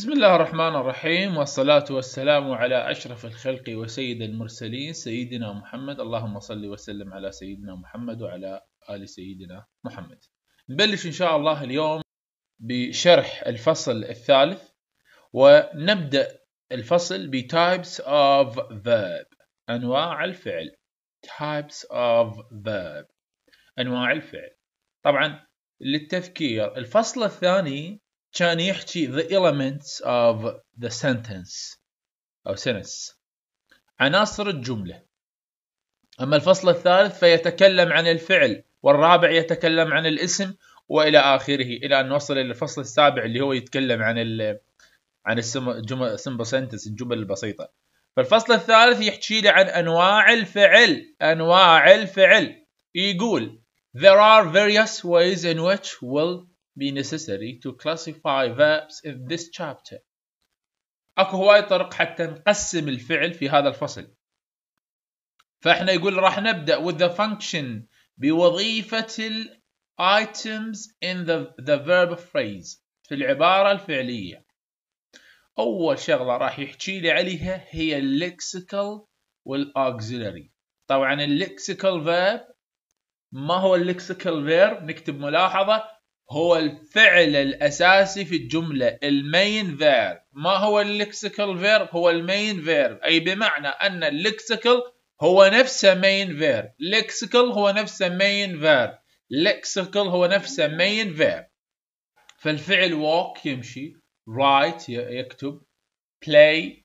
بسم الله الرحمن الرحيم والصلاة والسلام على أشرف الخلق وسيد المرسلين سيدنا محمد اللهم صل وسلم على سيدنا محمد وعلى آل سيدنا محمد نبلش إن شاء الله اليوم بشرح الفصل الثالث ونبدأ الفصل ب types of verb أنواع الفعل types of verb أنواع الفعل طبعا للتذكير الفصل الثاني كان يحكي the elements of the sentence أو sentence عناصر الجملة أما الفصل الثالث فيتكلم عن الفعل والرابع يتكلم عن الاسم والى اخره الى ان نوصل الى الفصل السابع اللي هو يتكلم عن ال عن السمبل سنتس الجمل البسيطه فالفصل الثالث يحكي لي عن انواع الفعل انواع الفعل يقول there are various ways in which will be necessary to classify verbs in this chapter اكو هواي طرق حتى نقسم الفعل في هذا الفصل فاحنا يقول راح نبدا with the function بوظيفه ال items in the, the verb phrase في العباره الفعليه اول شغله راح يحكي لي عليها هي اللكسيكال والاوكسيلري طبعا اللكسيكال verb ما هو اللكسيكال verb نكتب ملاحظه هو الفعل الأساسي في الجملة المين فيرب ما هو اللكسيكال فيرب هو المين فيرب أي بمعنى أن اللكسيكال هو نفسه مين فيرب لكسيكال هو نفسه مين فيرب لكسيكال هو نفسه مين فيرب فالفعل walk يمشي write يكتب play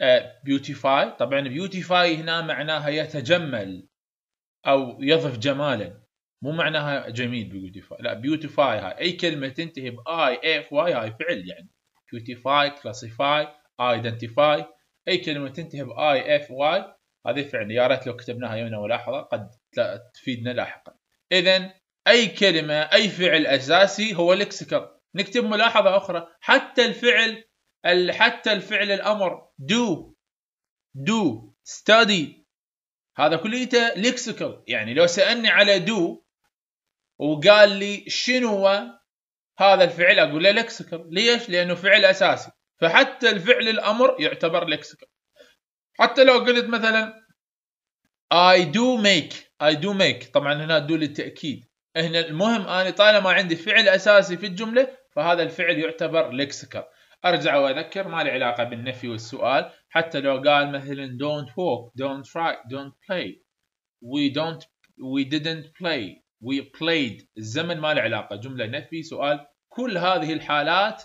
بيوتيفاي آه، beautify طبعا بيوتيفاي هنا معناها يتجمل أو يضف جمالا مو معناها جميل بيوتيفاي لا بيوتيفاي هاي اي كلمه تنتهي باي اف واي هاي فعل يعني بيوتيفاي كلاسيفاي ايدنتيفاي اي كلمه تنتهي باي اف واي هذه فعل يا ريت لو كتبناها يومنا ملاحظه قد تفيدنا لاحقا اذا اي كلمه اي فعل اساسي هو لكسيكال نكتب ملاحظه اخرى حتى الفعل حتى الفعل الامر do do study هذا كليته لكسيكال يعني لو سالني على do وقال لي شنو هذا الفعل اقول له لكسيكال ليش؟ لانه فعل اساسي فحتى الفعل الامر يعتبر لكسيكال حتى لو قلت مثلا I do make I do make طبعا هنا دو للتأكيد هنا المهم أنا طالما عندي فعل أساسي في الجملة فهذا الفعل يعتبر لكسيكال أرجع وأذكر ما لي علاقة بالنفي والسؤال حتى لو قال مثلا don't walk don't try don't play we don't we didn't play وي بلايد الزمن ما له علاقه جمله نفي سؤال كل هذه الحالات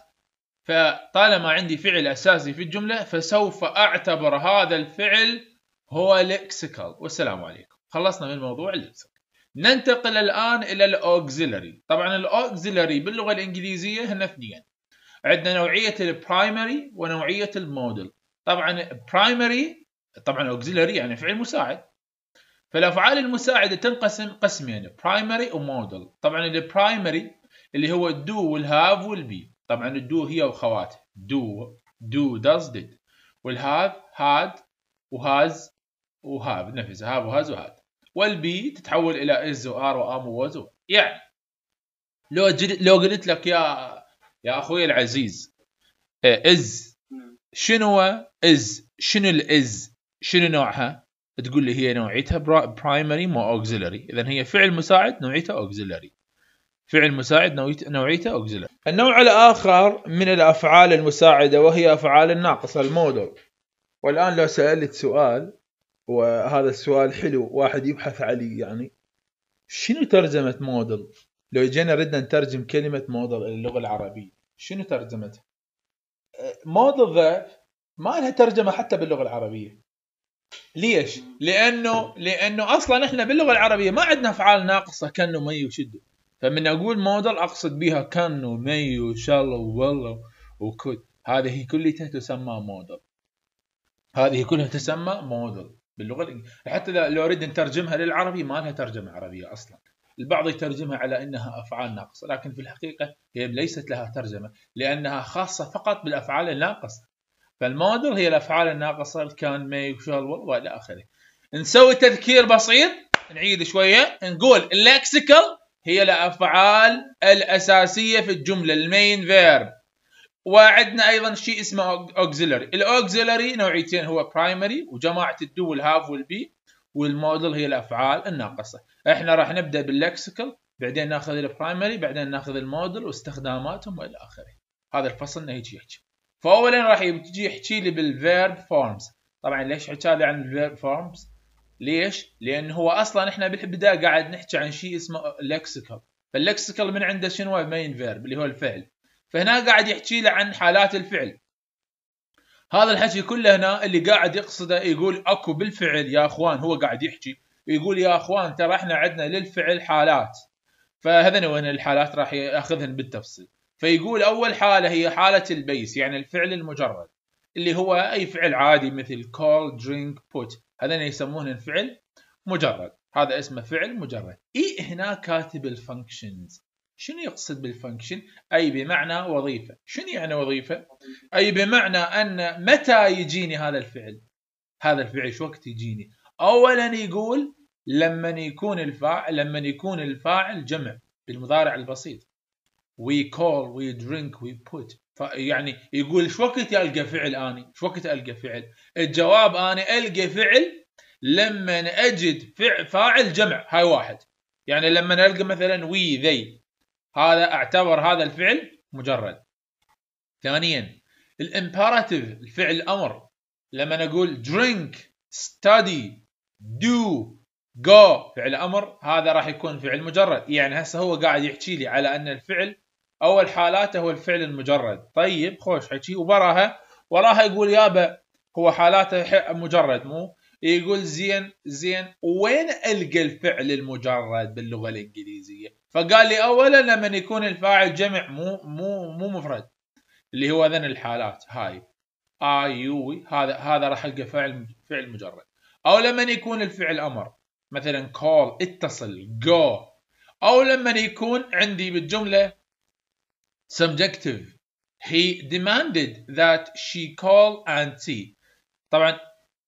فطالما عندي فعل اساسي في الجمله فسوف اعتبر هذا الفعل هو لكسيكال والسلام عليكم خلصنا من موضوع اللكسيكال ننتقل الان الى الاوكسيلري طبعا الاوكسيلري باللغه الانجليزيه هن اثنين عندنا نوعيه البرايمري ونوعيه المودل طبعا برايمري طبعا اوكسيلري يعني فعل مساعد فالافعال المساعده تنقسم قسمين برايمري يعني ومودل طبعا البرايمري اللي هو الدو والهاف والبي طبعا الدو هي واخواتها دو دو داز ديد والهاف هاد وهاز وهاف نفسها هاف وهاز وهاد والبي تتحول الى از وار وام ووز يعني لو لو قلت لك يا يا اخوي العزيز از إيه، نعم. شنو از شنو الاز شنو نوعها تقول لي هي نوعيتها برايمري مو اوكسيلري اذا هي فعل مساعد نوعيته اوكسيلري فعل مساعد نوعيته اوكسيلري النوع الاخر من الافعال المساعده وهي افعال الناقصه المودل والان لو سالت سؤال وهذا السؤال حلو واحد يبحث عليه يعني شنو ترجمه مودل لو جينا ردنا نترجم كلمه مودل الى اللغه العربيه شنو ترجمتها مودل ذا ما لها ترجمه حتى باللغه العربيه ليش؟ لانه لانه اصلا احنا باللغه العربيه ما عندنا افعال ناقصه كانوا مي وشد فمن اقول مودل اقصد بها كانوا مي وشل والله وكل هذه كلها تسمى مودل هذه كلها تسمى مودل باللغه حتى لو اريد نترجمها للعربي ما لها ترجمه عربيه اصلا البعض يترجمها على انها افعال ناقصه لكن في الحقيقه هي ليست لها ترجمه لانها خاصه فقط بالافعال الناقصه فالمودل هي الافعال الناقصه الكان مي وشال والى اخره نسوي تذكير بسيط نعيد شويه نقول اللكسيكال هي الافعال الاساسيه في الجمله المين فيرب وعندنا ايضا شيء اسمه اوكسيلري الاوكسيلري نوعيتين هو برايمري وجماعه الدو والهاف والبي والمودل هي الافعال الناقصه احنا راح نبدا باللكسيكال بعدين ناخذ البرايمري بعدين ناخذ المودل واستخداماتهم والى اخره هذا الفصل هيجي يحكي فاولا راح يجي يحكي لي بالفيرب فورمز طبعا ليش حكى لي عن الفيرب فورمز ليش لان هو اصلا احنا بالبدايه قاعد نحكي عن شيء اسمه لكسيكال فاللكسيكال من عنده شنو مين فيرب اللي هو الفعل فهنا قاعد يحكي لي عن حالات الفعل هذا الحكي كله هنا اللي قاعد يقصده يقول اكو بالفعل يا اخوان هو قاعد يحكي يقول يا اخوان ترى احنا عندنا للفعل حالات فهذن وين الحالات راح ياخذهن بالتفصيل فيقول أول حالة هي حالة البيس يعني الفعل المجرد اللي هو أي فعل عادي مثل call, drink, put هذين يسمونه الفعل مجرد هذا اسمه فعل مجرد إي هنا كاتب الفانكشنز شنو يقصد بالفانكشن أي بمعنى وظيفة شنو يعني وظيفة أي بمعنى أن متى يجيني هذا الفعل هذا الفعل شو وقت يجيني أولا يقول لما يكون الفاعل لما يكون الفاعل جمع بالمضارع البسيط وي كول وي درينك وي بوت يعني يقول شو وقت القى فعل اني شو وقت القى فعل الجواب انا القى فعل لما اجد فاعل جمع هاي واحد يعني لما القى مثلا وي ذي هذا اعتبر هذا الفعل مجرد ثانيا الامباراتيف الفعل الامر لما نقول drink study do go فعل امر هذا راح يكون فعل مجرد يعني هسه هو قاعد يحكي لي على ان الفعل اول حالاته هو الفعل المجرد طيب خوش حكي وبراها وراها يقول يابا هو حالاته مجرد مو يقول زين زين وين القى الفعل المجرد باللغه الانجليزيه فقال لي اولا لما يكون الفاعل جمع مو مو مو مفرد اللي هو ذن الحالات هاي اي يو هذا هذا راح القى فعل فعل مجرد او لما يكون الفعل امر مثلا كول اتصل جو او لما يكون عندي بالجمله subjective he demanded that she call and see طبعا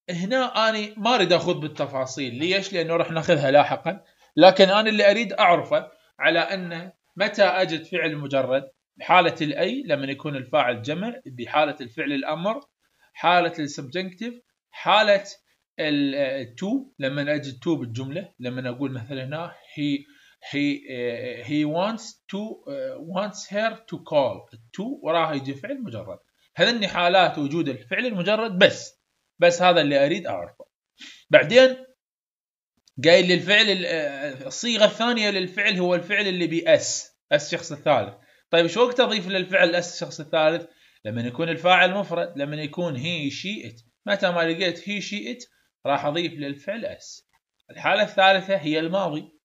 هنا انا ما اريد اخوض بالتفاصيل ليش لانه راح ناخذها لاحقا لكن انا اللي اريد اعرفه على ان متى اجد فعل مجرد بحالة الاي لما يكون الفاعل جمع بحالة الفعل الامر حالة السبجنكتيف حالة التو لما اجد تو بالجملة لما اقول مثلا هنا هي he uh, he wants to uh, wants her to call to وراها يجي فعل مجرد هذني حالات وجود الفعل المجرد بس بس هذا اللي اريد اعرفه بعدين قايل لي الفعل آه، الصيغه الثانيه للفعل هو الفعل اللي بي اس اس الشخص الثالث طيب شو وقت اضيف للفعل اس الشخص الثالث لما يكون الفاعل مفرد لما يكون هي شي ات متى ما لقيت هي شي ات راح اضيف للفعل اس الحاله الثالثه هي الماضي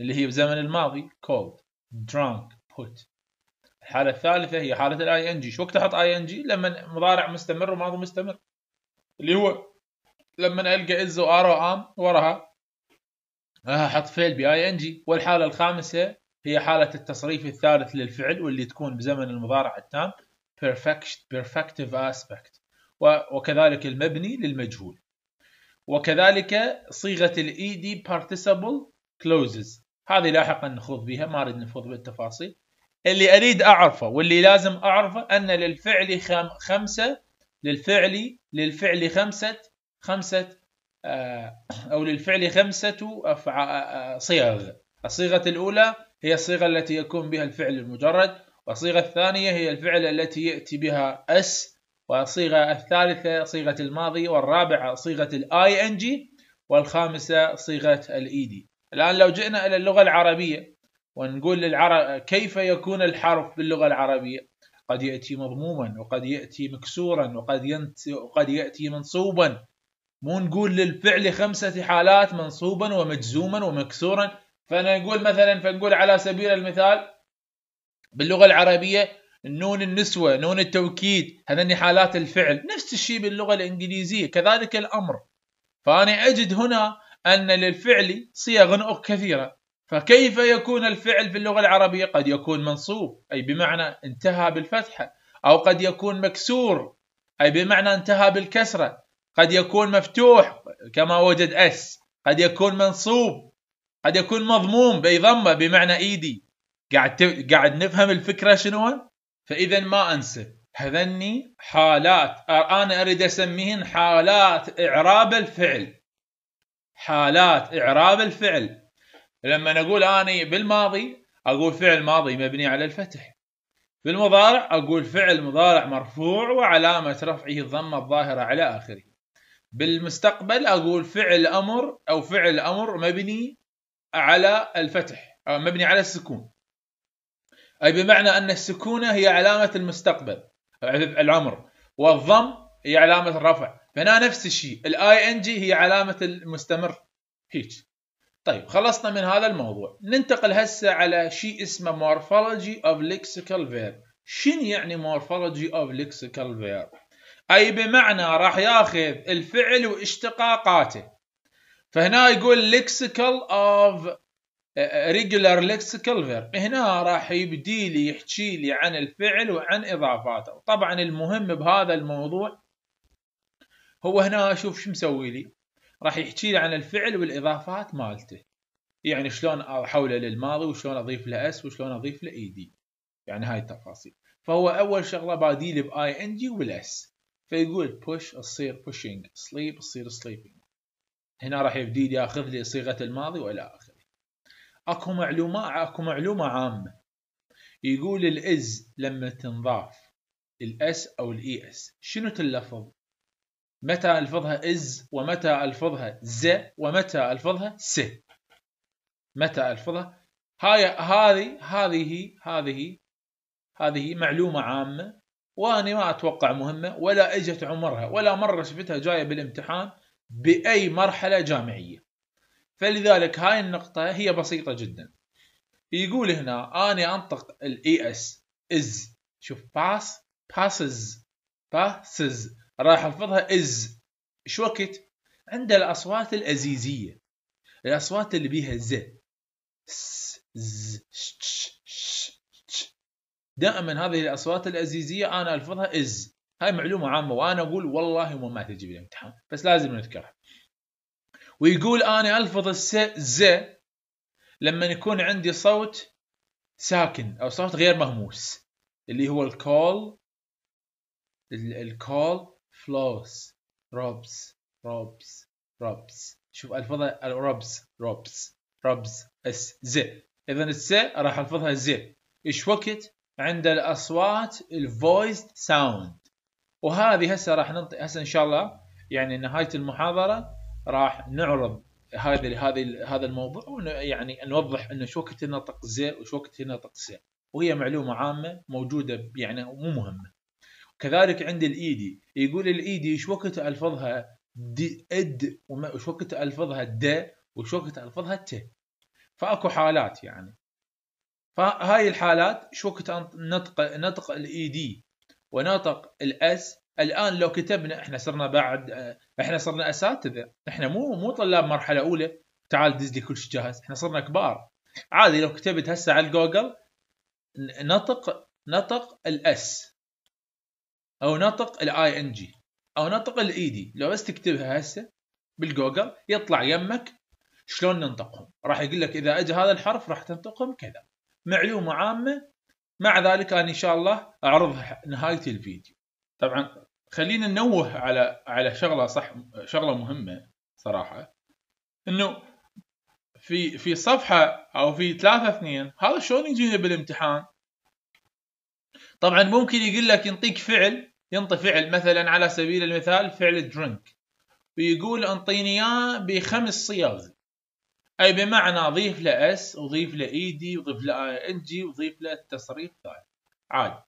اللي هي بزمن الماضي cold drunk put الحالة الثالثة هي حالة الاي ان جي شو وقت احط اي ان جي لما مضارع مستمر وماضي مستمر اللي هو لما القى از وار ام وراها احط فيل باي ان جي والحالة الخامسة هي حالة التصريف الثالث للفعل واللي تكون بزمن المضارع التام perfect perfective aspect وكذلك المبني للمجهول وكذلك صيغة ال ed participle closes هذه لاحقا نخوض بها ما اريد نخوض بالتفاصيل اللي اريد اعرفه واللي لازم اعرفه ان للفعل خم خمسه للفعل للفعل خمسه خمسه آه، او للفعل خمسه آه، صيغ الصيغه الاولى هي الصيغه التي يكون بها الفعل المجرد والصيغه الثانيه هي الفعل التي ياتي بها اس والصيغه الثالثه صيغه الماضي والرابعه صيغه الاي ان جي والخامسه صيغه الاي دي الآن لو جئنا إلى اللغة العربية ونقول للعرب كيف يكون الحرف باللغة العربية قد يأتي مضموما وقد يأتي مكسورا وقد, ينت... وقد يأتي منصوبا مو نقول للفعل خمسة حالات منصوبا ومجزوما ومكسورا فنقول مثلا فنقول على سبيل المثال باللغة العربية نون النسوة نون التوكيد هذني حالات الفعل نفس الشيء باللغة الإنجليزية كذلك الأمر فأنا أجد هنا أن للفعل صيغ كثيرة فكيف يكون الفعل في اللغة العربية قد يكون منصوب أي بمعنى انتهى بالفتحة أو قد يكون مكسور أي بمعنى انتهى بالكسرة قد يكون مفتوح كما وجد أس قد يكون منصوب قد يكون مضموم بيضمه بمعنى إيدي قاعد ت... قاعد نفهم الفكرة شنو فإذا ما أنسب هذني حالات أنا أريد أسميهن حالات إعراب الفعل حالات إعراب الفعل لما نقول أنا بالماضي أقول فعل ماضي مبني على الفتح بالمضارع أقول فعل مضارع مرفوع وعلامة رفعه الضمة الظاهرة على آخره بالمستقبل أقول فعل أمر أو فعل أمر مبني على الفتح أو مبني على السكون أي بمعنى أن السكونة هي علامة المستقبل العمر والضم هي علامة الرفع فهنا نفس الشيء الاي ان جي هي علامه المستمر هيك طيب خلصنا من هذا الموضوع ننتقل هسه على شيء اسمه مورفولوجي اوف ليكسيكال فيرب شنو يعني مورفولوجي اوف ليكسيكال فيرب اي بمعنى راح ياخذ الفعل واشتقاقاته فهنا يقول ليكسيكال اوف ريجولار ليكسيكال فيرب هنا راح يبدي لي يحكي لي عن الفعل وعن اضافاته طبعا المهم بهذا الموضوع هو هنا اشوف شو مسوي لي راح يحكي لي عن الفعل والاضافات مالته يعني شلون احوله للماضي وشلون اضيف له اس وشلون اضيف له اي دي يعني هاي التفاصيل فهو اول شغله باديلي باي ان جي والاس فيقول بوش تصير بوشينج سليب تصير سليبينج هنا راح يبدي ياخذ لي صيغه الماضي والى اخره اكو معلومه اكو معلومه عامه يقول الاز لما تنضاف الاس او الاي اس e شنو تلفظ متى ألفظها إز ومتى ألفظها ز ومتى ألفظها س متى ألفظها هاي هذه هذه هذه هذه معلومة عامة وأنا ما أتوقع مهمة ولا إجت عمرها ولا مرة شفتها جاية بالامتحان بأي مرحلة جامعية فلذلك هاي النقطة هي بسيطة جدا يقول هنا اني أنطق الإي اس e إز شوف باس باسز باسز راح الفظها از شو وقت عند الاصوات الازيزيه الاصوات اللي بيها ز ز دائما هذه الاصوات الازيزيه انا الفظها از هاي معلومه عامه وانا اقول والله ما تجي بالامتحان بس لازم نذكرها ويقول انا الفظ الس ز لما يكون عندي صوت ساكن او صوت غير مهموس اللي هو الكول الكول فلوس روبس روبس روبس شوف الفظها روبس روبس روبس اس زي اذا الس راح الفظها زي ايش وقت عند الاصوات الفويس ساوند وهذه هسه راح ننطي هسه ان شاء الله يعني نهايه المحاضره راح نعرض هذا هذه هذا الموضوع يعني نوضح انه شو وقت ينطق زي وشو وقت ينطق سي وهي معلومه عامه موجوده يعني مو مهمه كذلك عند الايدي يقول الايدي ايش وقت الفظها دي اد وش وقت الفظها د وش وقت الفظها ت فاكو حالات يعني فهاي الحالات شو وقت نطق نطق الاي دي ونطق الاس الان لو كتبنا احنا صرنا بعد آه، احنا صرنا اساتذه احنا مو مو طلاب مرحله اولى تعال دز لي كل شيء جاهز احنا صرنا كبار عادي لو كتبت هسه على جوجل نطق نطق الاس او نطق الاي ان جي او نطق الاي دي e لو بس تكتبها هسه بالجوجل يطلع يمك شلون ننطقهم راح يقول لك اذا اجى هذا الحرف راح تنطقهم كذا معلومه عامه مع ذلك انا ان شاء الله اعرضها نهايه الفيديو طبعا خلينا ننوه على على شغله صح شغله مهمه صراحه انه في في صفحه او في ثلاثة اثنين هذا شلون يجينا بالامتحان طبعا ممكن يقول لك ينطيك فعل ينطي فعل مثلا على سبيل المثال فعل drink ويقول انطيني اياه بخمس صيغ اي بمعنى ضيف له اس وضيف له اي e، دي وضيف له اي ان جي وضيف له تصريف ثاني عادي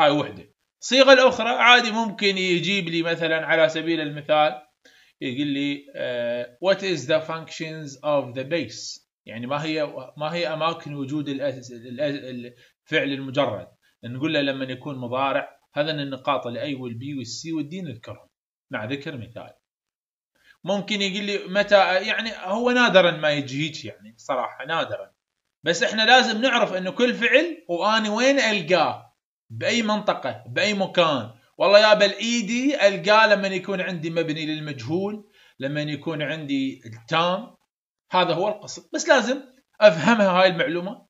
هاي وحده الصيغه الاخرى عادي ممكن يجيب لي مثلا على سبيل المثال يقول لي وات آه، what is the اوف of the base يعني ما هي ما هي اماكن وجود الفعل المجرد نقول له لما يكون مضارع هذا النقاط الاي والبي والسي والدي نذكرهم مع ذكر مثال ممكن يقول لي متى يعني هو نادرا ما يجي هيك يعني صراحه نادرا بس احنا لازم نعرف انه كل فعل واني وين القاه باي منطقه باي مكان والله يا بل ايدي e القاه لما يكون عندي مبني للمجهول لما يكون عندي التام هذا هو القصد بس لازم افهمها هاي المعلومه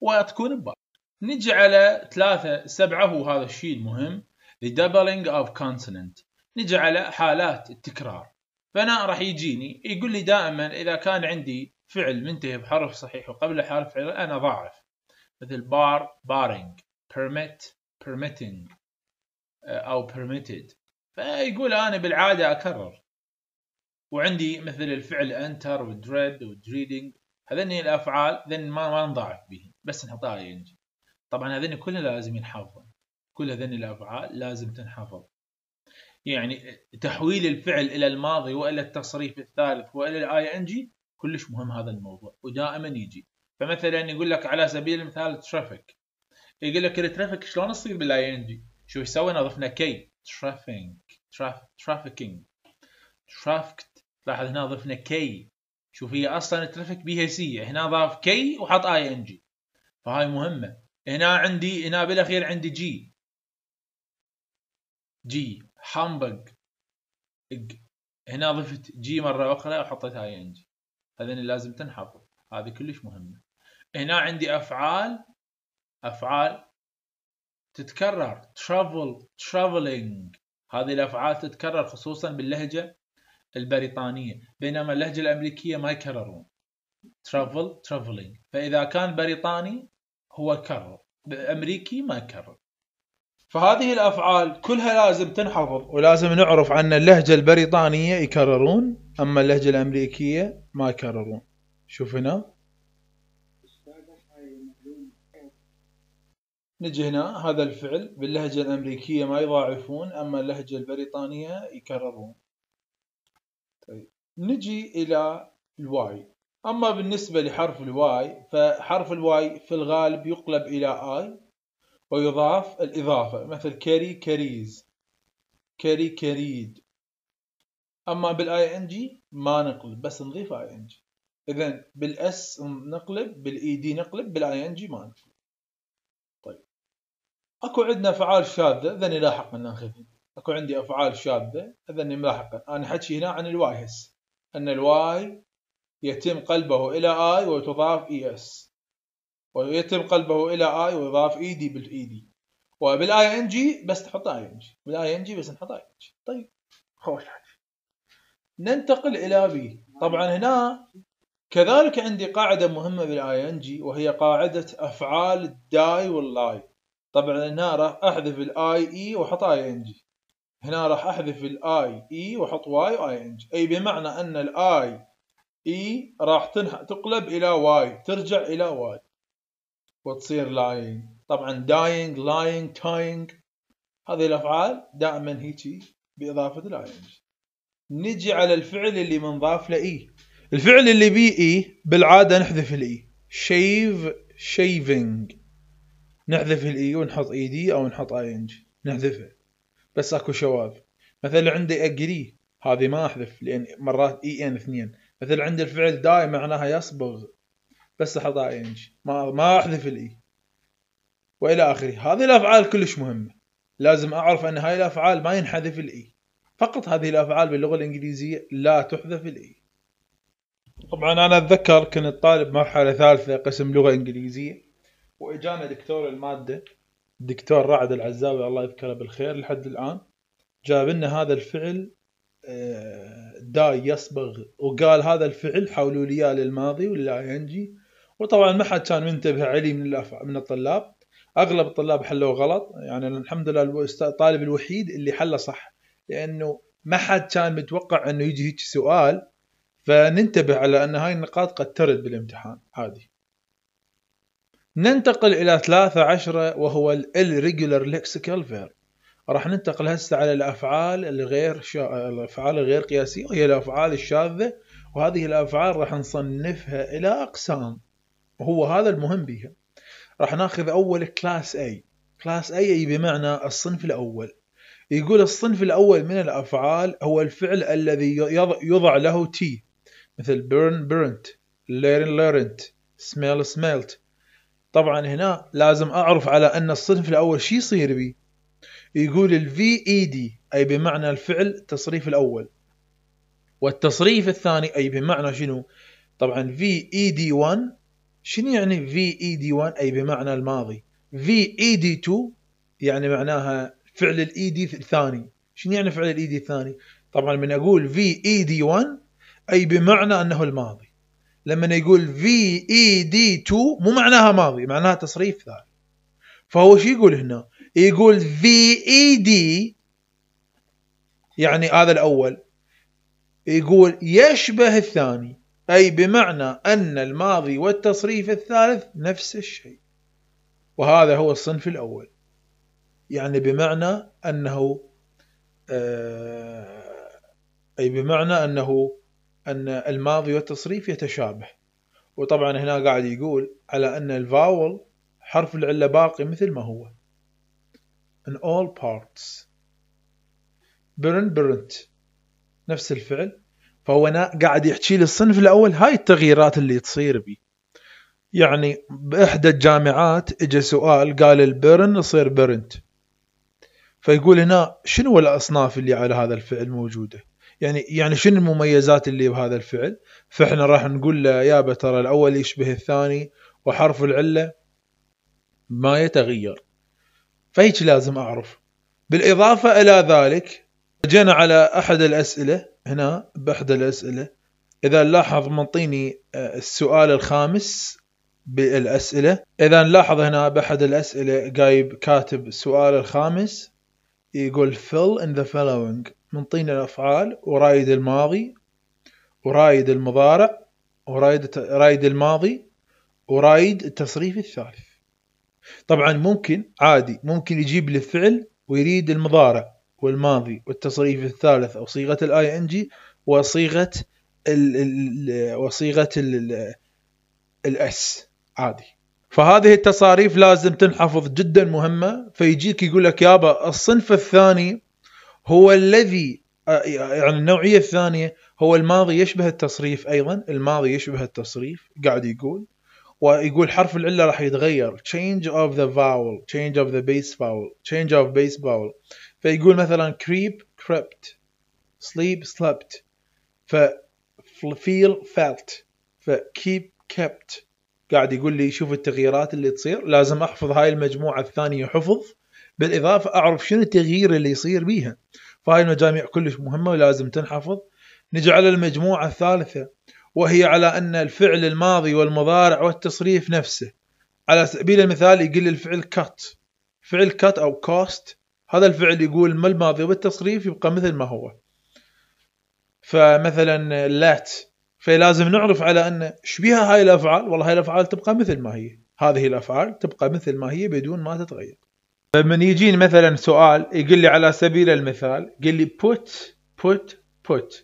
وتكون ببالي نجي على ثلاثة سبعة وهذا الشيء المهم The doubling of consonant نجي على حالات التكرار فانا راح يجيني يقول لي دائما اذا كان عندي فعل منتهي بحرف صحيح وقبل حرف فعل انا ضاعف مثل بار barring permit permitting آه، او permitted فيقول انا بالعاده اكرر وعندي مثل الفعل dread ودريد ودريدنج هذني الافعال ذن ما ما نضاعف به بس نحطها ينجي طبعا هذين كلها لازم ينحافظون كل هذين الافعال لازم تنحفظ يعني تحويل الفعل الى الماضي والى التصريف الثالث والى الاي ان جي كلش مهم هذا الموضوع ودائما يجي فمثلا يقول لك على سبيل المثال ترافيك يقول لك الترافيك شلون تصير بالاي ان جي شو يسوي نضفنا كي ترافينج ترافيكينج ترافكت لاحظ هنا ضفنا كي شوف هي اصلا الترافيك بيها سي هنا ضاف كي وحط اي ان جي فهاي مهمه هنا عندي هنا بالاخير عندي جي جي هامبرج هنا ضفت جي مره اخرى وحطيت هاي جي هذين لازم تنحط هذه كلش مهمه هنا عندي افعال افعال تتكرر travel traveling هذه الافعال تتكرر خصوصا باللهجه البريطانيه بينما اللهجه الامريكيه ما يكررون travel traveling فاذا كان بريطاني هو كرر الأمريكي ما كرر فهذه الافعال كلها لازم تنحفظ ولازم نعرف ان اللهجه البريطانيه يكررون اما اللهجه الامريكيه ما يكررون شوف هنا نجي هنا هذا الفعل باللهجه الامريكيه ما يضاعفون اما اللهجه البريطانيه يكررون طيب نجي الى الواي أما بالنسبة لحرف الواي فحرف الواي في الغالب يقلب إلى آي ويضاف الإضافة مثل كري كريز كري كريد أما بالآي إن جي ما نقلب بس نضيف آي إن جي إذا بالإس نقلب بالإي دي نقلب بالآي إن جي ما نقلب طيب أكو عندنا أفعال شاذة إذا يلاحق منها خفيف أكو عندي أفعال شاذة إذا ملاحقا أنا حكي هنا عن الواي هسه أن الواي يتم قلبه إلى I وتضاف ES ويتم قلبه إلى e e I ويضاف ED بالED وبالاي ان جي بس تحط اي ان جي بالاي ان جي بس نحط اي ان جي طيب خوش ننتقل الى بي طبعا هنا كذلك عندي قاعده مهمه بالاي ان جي وهي قاعده افعال الداي واللاي طبعا هنا راح احذف الاي اي e واحط اي ان جي هنا راح احذف الاي اي واحط واي واي ان جي اي بمعنى ان الاي اي راح تنه... تقلب الى واي ترجع الى واي وتصير لاين طبعا داينج لاينج تاينج هذه الافعال دائما هيجي باضافه لاين نجي على الفعل اللي منضاف له اي الفعل اللي بي اي بالعاده نحذف الاي شيف شيفينج نحذف الاي ونحط اي دي او نحط اي انج نحذفه بس اكو شواذ مثلا عندي اجري هذه ما احذف لان مرات اي ان اثنين مثل عند الفعل داي معناها يصبغ بس حطها انج ما ما احذف الاي والى اخره هذه الافعال كلش مهمه لازم اعرف ان هاي الافعال ما ينحذف الاي فقط هذه الافعال باللغه الانجليزيه لا تحذف الاي طبعا انا اتذكر كنت طالب مرحله ثالثه قسم لغه انجليزيه واجانا دكتور الماده الدكتور رعد العزاوي الله يذكره بالخير لحد الان جاب لنا هذا الفعل آه، داي يصبغ وقال هذا الفعل حولوا لي للماضي وللآي جي وطبعا ما حد كان منتبه علي من من الطلاب اغلب الطلاب حلوا غلط يعني الحمد لله الطالب الوحيد اللي حله صح لانه ما حد كان متوقع انه يجي هيك سؤال فننتبه على ان هاي النقاط قد ترد بالامتحان عادي ننتقل الى 13 وهو ال Irregular فيرب راح ننتقل هسه على الافعال الغير شا... الافعال الغير قياسيه وهي الافعال الشاذه وهذه الافعال راح نصنفها الى اقسام وهو هذا المهم بها راح ناخذ اول كلاس اي كلاس اي اي بمعنى الصنف الاول يقول الصنف الاول من الافعال هو الفعل الذي يضع له تي مثل burn burnt learn learnt smell smelt طبعا هنا لازم اعرف على ان الصنف الاول شو يصير بيه يقول الفي اي دي e اي بمعنى الفعل التصريف الاول والتصريف الثاني اي بمعنى شنو طبعا في اي دي 1 شنو يعني في اي دي 1 اي بمعنى الماضي في اي دي 2 يعني معناها فعل الاي دي e الثاني شنو يعني فعل الاي دي e الثاني طبعا من اقول في اي دي 1 اي بمعنى انه الماضي لما يقول في اي دي 2 مو معناها ماضي معناها تصريف ثاني فهو شو يقول هنا يقول في اي دي يعني هذا الاول يقول يشبه الثاني اي بمعنى ان الماضي والتصريف الثالث نفس الشيء وهذا هو الصنف الاول يعني بمعنى انه آه، اي بمعنى انه ان الماضي والتصريف يتشابه وطبعا هنا قاعد يقول على ان الفاول حرف العله باقي مثل ما هو in all parts burn burnt نفس الفعل فهو قاعد يحكي الصنف الاول هاي التغييرات اللي تصير بي يعني باحدى الجامعات اجى سؤال قال البرن يصير برنت فيقول هنا شنو الاصناف اللي على هذا الفعل موجوده يعني يعني شنو المميزات اللي بهذا الفعل فاحنا راح نقول له يابا ترى الاول يشبه الثاني وحرف العله ما يتغير فهيك لازم اعرف بالاضافه الى ذلك جينا على احد الاسئله هنا باحد الاسئله اذا نلاحظ منطيني آه، السؤال الخامس بالاسئله اذا نلاحظ هنا باحد الاسئله جايب كاتب السؤال الخامس يقول fill in the following منطينا الافعال ورايد الماضي ورايد المضارع ورايد رايد الماضي ورايد التصريف الثالث طبعا ممكن عادي ممكن يجيب لي الفعل ويريد المضارع والماضي والتصريف الثالث او صيغه الاي ان جي وصيغه الـ الـ وصيغه الاس عادي فهذه التصاريف لازم تنحفظ جدا مهمه فيجيك يقول لك يابا الصنف الثاني هو الذي آه، يعني النوعيه الثانيه هو الماضي يشبه التصريف ايضا الماضي يشبه التصريف قاعد يقول ويقول حرف العله راح يتغير change of the vowel change of the base vowel change of base vowel فيقول مثلا creep crept sleep slept ف feel felt ف keep kept قاعد يقول لي شوف التغييرات اللي تصير لازم احفظ هاي المجموعه الثانيه حفظ بالاضافه اعرف شنو التغيير اللي يصير بيها فهاي المجاميع كلش مهمه ولازم تنحفظ نجي على المجموعه الثالثه وهي على أن الفعل الماضي والمضارع والتصريف نفسه على سبيل المثال يقول الفعل cut فعل cut أو cost هذا الفعل يقول ما الماضي والتصريف يبقى مثل ما هو فمثلا let فلازم نعرف على أن شبيها هاي الأفعال والله هاي الأفعال تبقى مثل ما هي هذه الأفعال تبقى مثل ما هي بدون ما تتغير فمن يجيني مثلا سؤال يقول لي على سبيل المثال يقول لي put put put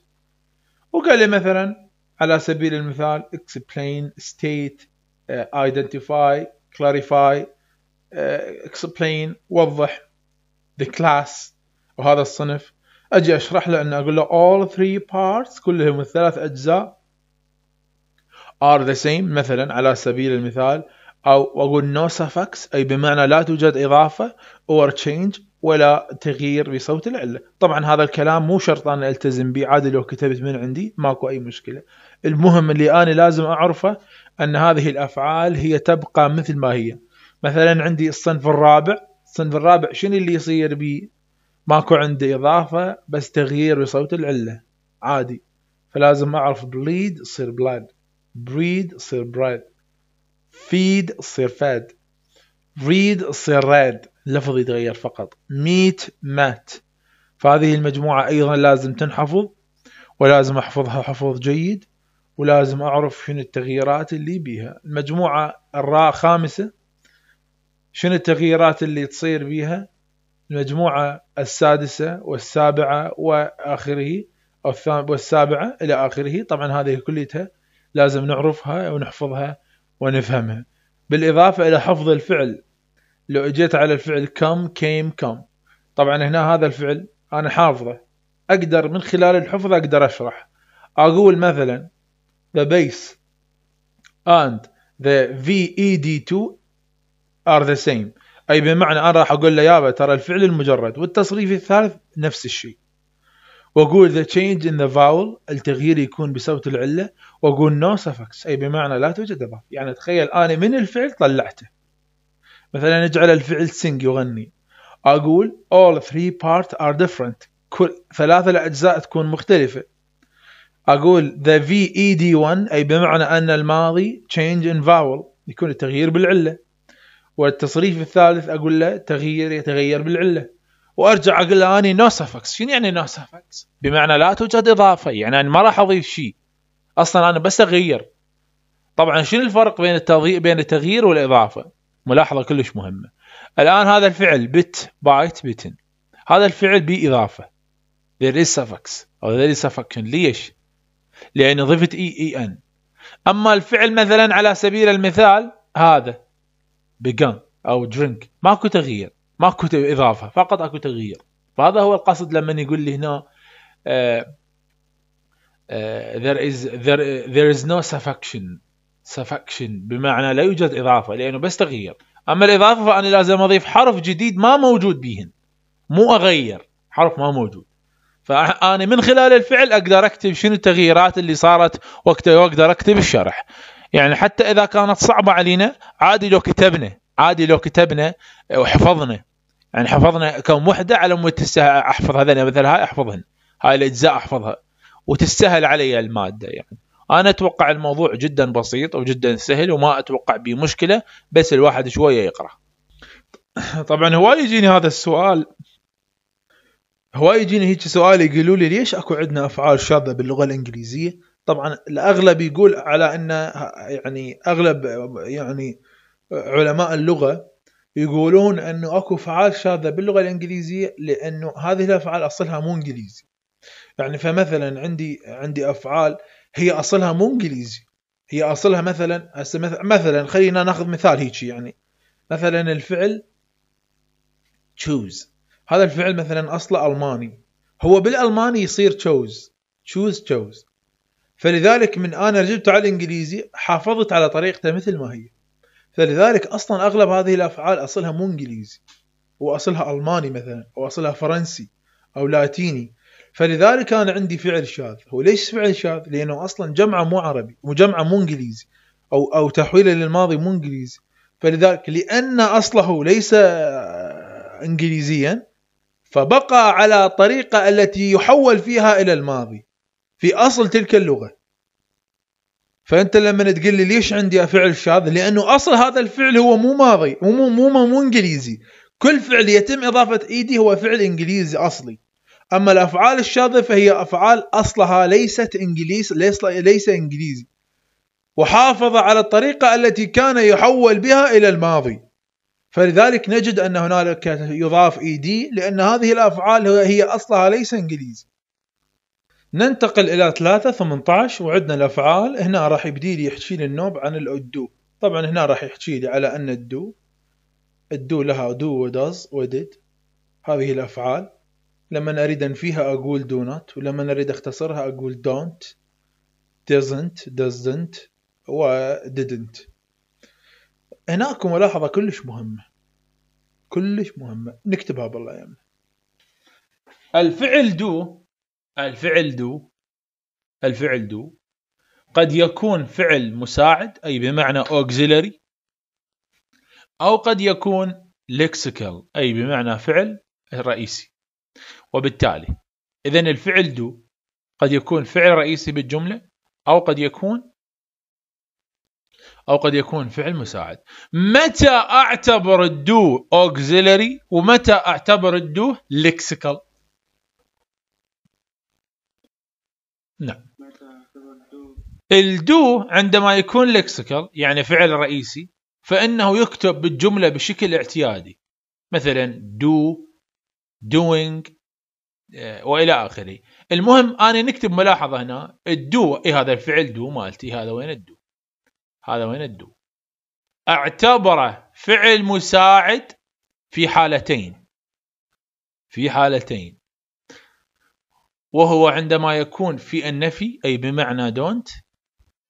وقال لي مثلا على سبيل المثال explain state آه، identify clarify آه، explain وضح the class وهذا الصنف اجي اشرح له ان اقول له all three parts كلهم الثلاث اجزاء are the same مثلا على سبيل المثال او اقول no suffix اي بمعنى لا توجد اضافه or change ولا تغيير بصوت العله طبعا هذا الكلام مو شرط انا التزم به عادي لو كتبت من عندي ماكو اي مشكله المهم اللي انا لازم اعرفه ان هذه الافعال هي تبقى مثل ما هي مثلا عندي الصنف الرابع الصنف الرابع شنو اللي يصير بي ماكو عندي اضافه بس تغيير بصوت العله عادي فلازم اعرف بليد يصير بلاد بريد يصير برايد فيد يصير فاد ريد يصير راد لفظ يتغير فقط ميت مات فهذه المجموعة أيضا لازم تنحفظ ولازم أحفظها حفظ جيد ولازم اعرف شنو التغييرات اللي بيها المجموعه الراء خامسه شنو التغييرات اللي تصير بيها المجموعه السادسه والسابعه واخره او والسابعه الى اخره طبعا هذه كليتها لازم نعرفها ونحفظها ونفهمها بالاضافه الى حفظ الفعل لو اجيت على الفعل كم كيم كم طبعا هنا هذا الفعل انا حافظه اقدر من خلال الحفظ اقدر اشرح اقول مثلا the base and the VED2 are the same أي بمعنى أنا راح أقول له يابا ترى الفعل المجرد والتصريف الثالث نفس الشيء وأقول the change in the vowel التغيير يكون بصوت العلة وأقول no suffix أي بمعنى لا توجد أضاف يعني تخيل أنا من الفعل طلعته مثلا نجعل الفعل سينج يغني أقول all three parts are different كل ثلاثة الأجزاء تكون مختلفة اقول the VED1 اي بمعنى ان الماضي change in vowel يكون التغيير بالعله والتصريف الثالث اقول له تغيير يتغير بالعله وارجع اقول له اني نو سفكس شنو يعني نو سفكس بمعنى لا توجد اضافه يعني انا ما راح اضيف شيء اصلا انا بس اغير طبعا شنو الفرق بين التغيير بين التغيير والاضافه ملاحظه كلش مهمه الان هذا الفعل بت بايت بتن هذا الفعل باضافه there is suffix او there is suffix ليش لأن ضفت اي اي ان أما الفعل مثلا على سبيل المثال هذا بيجان أو درينك ماكو تغيير ماكو إضافة فقط أكو تغيير فهذا هو القصد لما يقول لي هنا uh, uh, there is there, there is no suffaction suffaction بمعنى لا يوجد إضافة لأنه بس تغيير أما الإضافة فأنا لازم أضيف حرف جديد ما موجود بهن مو أغير حرف ما موجود فانا من خلال الفعل اقدر اكتب شنو التغييرات اللي صارت وقتها واقدر اكتب الشرح يعني حتى اذا كانت صعبه علينا عادي لو كتبنا عادي لو كتبنا وحفظنا يعني حفظنا كم وحده على مود احفظ هذا مثل هاي احفظهن هاي الاجزاء احفظها وتستاهل علي الماده يعني انا اتوقع الموضوع جدا بسيط وجدا سهل وما اتوقع به مشكله بس الواحد شويه يقرا طبعا هواي يجيني هذا السؤال هواي يجيني هيك سؤال يقولوا لي ليش اكو عندنا افعال شاذه باللغه الانجليزيه؟ طبعا الاغلب يقول على ان يعني اغلب يعني علماء اللغه يقولون انه اكو افعال شاذه باللغه الانجليزيه لانه هذه الافعال اصلها مو انجليزي. يعني فمثلا عندي عندي افعال هي اصلها مو انجليزي. هي اصلها مثلا مثلا خلينا ناخذ مثال هيك يعني مثلا الفعل choose هذا الفعل مثلا اصله الماني هو بالالماني يصير تشوز تشوز تشوز فلذلك من انا جبته على الانجليزي حافظت على طريقته مثل ما هي فلذلك اصلا اغلب هذه الافعال اصلها مو انجليزي واصلها الماني مثلا او اصلها فرنسي او لاتيني فلذلك انا عندي فعل شاذ هو ليش فعل شاذ لانه اصلا جمعه مو عربي وجمعه مو انجليزي او او تحويله للماضي مو انجليزي فلذلك لان اصله ليس انجليزيا فبقى على طريقة التي يحول فيها إلى الماضي في أصل تلك اللغة فأنت لما تقول لي ليش عندي فعل شاذ لأنه أصل هذا الفعل هو مو ماضي مو مو مو, مو إنجليزي كل فعل يتم إضافة إيدي هو فعل إنجليزي أصلي أما الأفعال الشاذة فهي أفعال أصلها ليست إنجليز ليس, ليس إنجليزي وحافظ على الطريقة التي كان يحول بها إلى الماضي فلذلك نجد ان هنالك يضاف اي e دي لان هذه الافعال هي اصلها ليس انجليزي ننتقل الى 3 18 وعندنا الافعال هنا راح يبدي لي يحكي لي النوب عن الدو طبعا هنا راح يحكي لي على ان الدو الدو لها دو ودز ودد هذه الافعال لما اريد انفيها اقول نوت ولما اريد اختصرها اقول دونت doesn't doesn't و didn't هناك ملاحظة كلش مهمة كلش مهمه نكتبها بالله يمنا الفعل دو الفعل دو الفعل دو قد يكون فعل مساعد أي بمعنى auxiliary أو قد يكون lexical أي بمعنى فعل رئيسي وبالتالي إذا الفعل دو قد يكون فعل رئيسي بالجملة أو قد يكون أو قد يكون فعل مساعد متى أعتبر الدو اوكسيلري ومتى أعتبر الدو لكسيكال نعم الدو عندما يكون لكسيكال يعني فعل رئيسي فإنه يكتب بالجملة بشكل اعتيادي مثلا دو doing آه، والى اخره المهم انا نكتب ملاحظه هنا الدو اي هذا الفعل دو مالتي هذا وين الدو هذا وين الدو اعتبره فعل مساعد في حالتين في حالتين وهو عندما يكون في النفي أي بمعنى دونت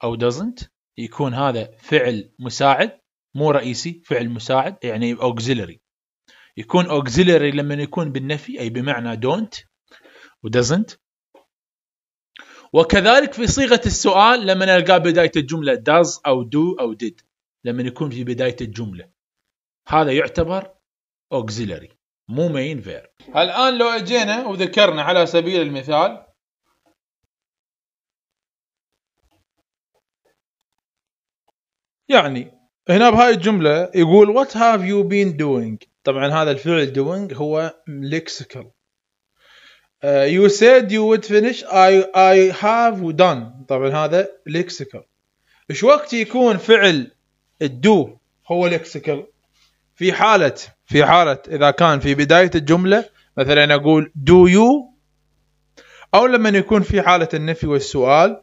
أو doesn't يكون هذا فعل مساعد مو رئيسي فعل مساعد يعني auxiliary يكون auxiliary لما يكون بالنفي أي بمعنى don't و doesn't وكذلك في صيغه السؤال لما نلقاه بدايه الجمله does او do او did لما يكون في بدايه الجمله هذا يعتبر auxiliary مو main فير الان لو اجينا وذكرنا على سبيل المثال يعني هنا بهاي الجمله يقول what have you been doing طبعا هذا الفعل doing هو lexical يو سيد يو وود فينيش اي اي هاف ودن طبعا هذا لكسيكال ايش وقت يكون فعل الدو هو لكسيكال في حالة في حالة إذا كان في بداية الجملة مثلا أقول do you أو لما يكون في حالة النفي والسؤال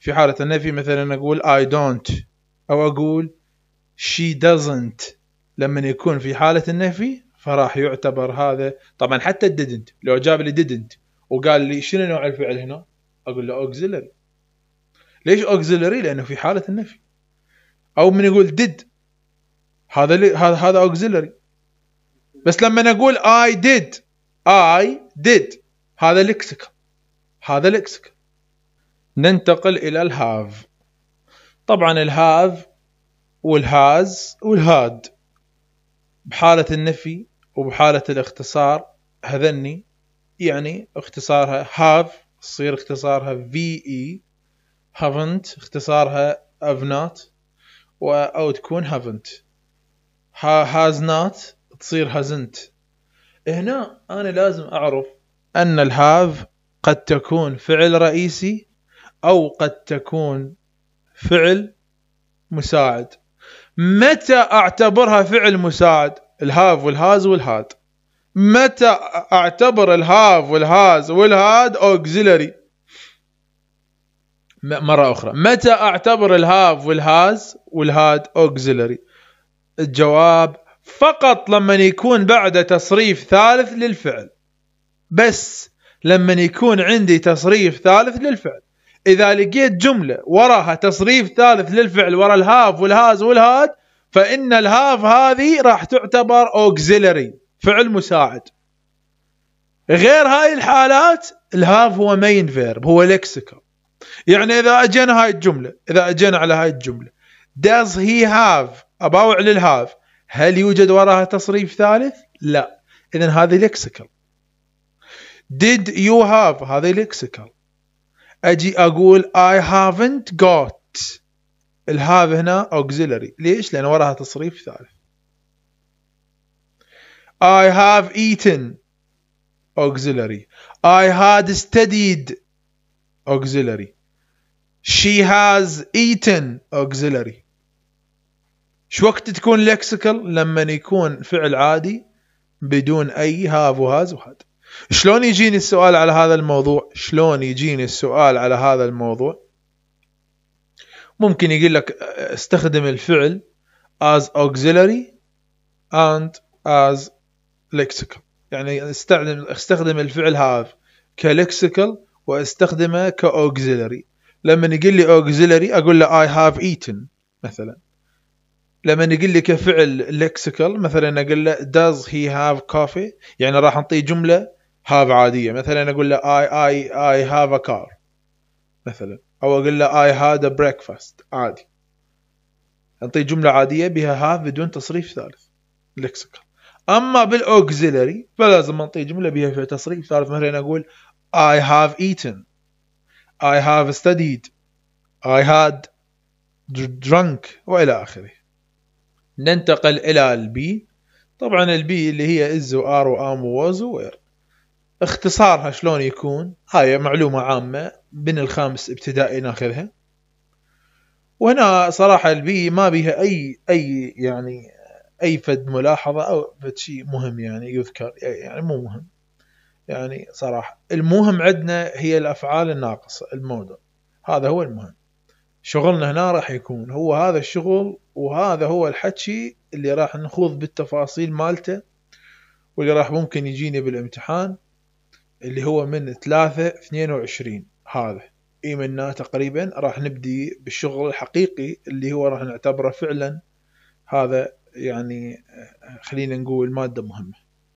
في حالة النفي مثلا أقول I don't أو أقول she doesn't لما يكون في حالة النفي فراح يعتبر هذا طبعا حتى الديدنت لو جاب لي ديدنت وقال لي شنو نوع الفعل هنا؟ اقول له اوكزيلري ليش اوكزيلري؟ لانه في حاله النفي او من يقول ديد هذا لي هذا هذا اوكزيلري بس لما نقول اي ديد اي ديد هذا لكسك هذا لكسك ننتقل الى الهاف طبعا الهاف والهاز والهاد بحالة النفي وبحالة الاختصار هذني يعني اختصارها هاف تصير اختصارها في اي هافنت اختصارها of not او تكون haven't has not تصير hasn't هنا انا لازم اعرف ان الهاف قد تكون فعل رئيسي او قد تكون فعل مساعد متى اعتبرها فعل مساعد الهاف والهاز والهاد متى اعتبر الهاف والهاز والهاد اوكزيلري مرة أخرى متى أعتبر الهاف والهاز والهاد أوكزيلري الجواب فقط لما يكون بعده تصريف ثالث للفعل بس لما يكون عندي تصريف ثالث للفعل إذا لقيت جملة وراها تصريف ثالث للفعل ورا الهاف والهاز والهاد فإن الهاف هذه راح تعتبر اوكزيلري فعل مساعد غير هاي الحالات الهاف هو مين فيرب هو لكسيكال يعني إذا أجينا هاي الجملة إذا أجينا على هاي الجملة does he have أباوع للهاف هل يوجد وراها تصريف ثالث؟ لا إذا هذه لكسيكال did you have هذه لكسيكال أجي أقول I haven't got الهاف هنا auxiliary ليش؟ لأن وراها تصريف ثالث I have eaten auxiliary I had studied auxiliary She has eaten auxiliary شو وقت تكون لكسيكال لما يكون فعل عادي بدون أي have وهاز وهاد شلون يجيني السؤال على هذا الموضوع شلون يجيني السؤال على هذا الموضوع ممكن يقول لك استخدم الفعل as auxiliary and as lexical يعني استخدم استخدم الفعل have كلكسيكال واستخدمه كاوكسيلري لما يقول لي اوكسيلري اقول له اي هاف ايتن مثلا لما يقول لي كفعل لكسيكال مثلا اقول له does he have coffee يعني راح نعطيه جمله have عاديه مثلا اقول له اي اي I have a car مثلا او اقول له I had a breakfast عادي انطيه جمله عاديه بها have بدون تصريف ثالث لكسيكال اما بالاوكزيلري فلازم انطيه جمله بها فيها تصريف ثالث مثلا اقول I have eaten I have studied I had drunk والى اخره ننتقل الى البي طبعا البي اللي هي از وار وام ووز ووير اختصارها شلون يكون هاي معلومة عامة من الخامس ابتدائي ناخذها وهنا صراحة البي ما بيها أي أي يعني أي فد ملاحظة أو فد شيء مهم يعني يذكر يعني مو مهم يعني صراحة المهم عندنا هي الأفعال الناقصة المودر هذا هو المهم شغلنا هنا راح يكون هو هذا الشغل وهذا هو الحكي اللي راح نخوض بالتفاصيل مالته واللي راح ممكن يجيني بالامتحان اللي هو من 3 22 هذا اي منا تقريبا راح نبدي بالشغل الحقيقي اللي هو راح نعتبره فعلا هذا يعني آه، خلينا نقول ماده مهمه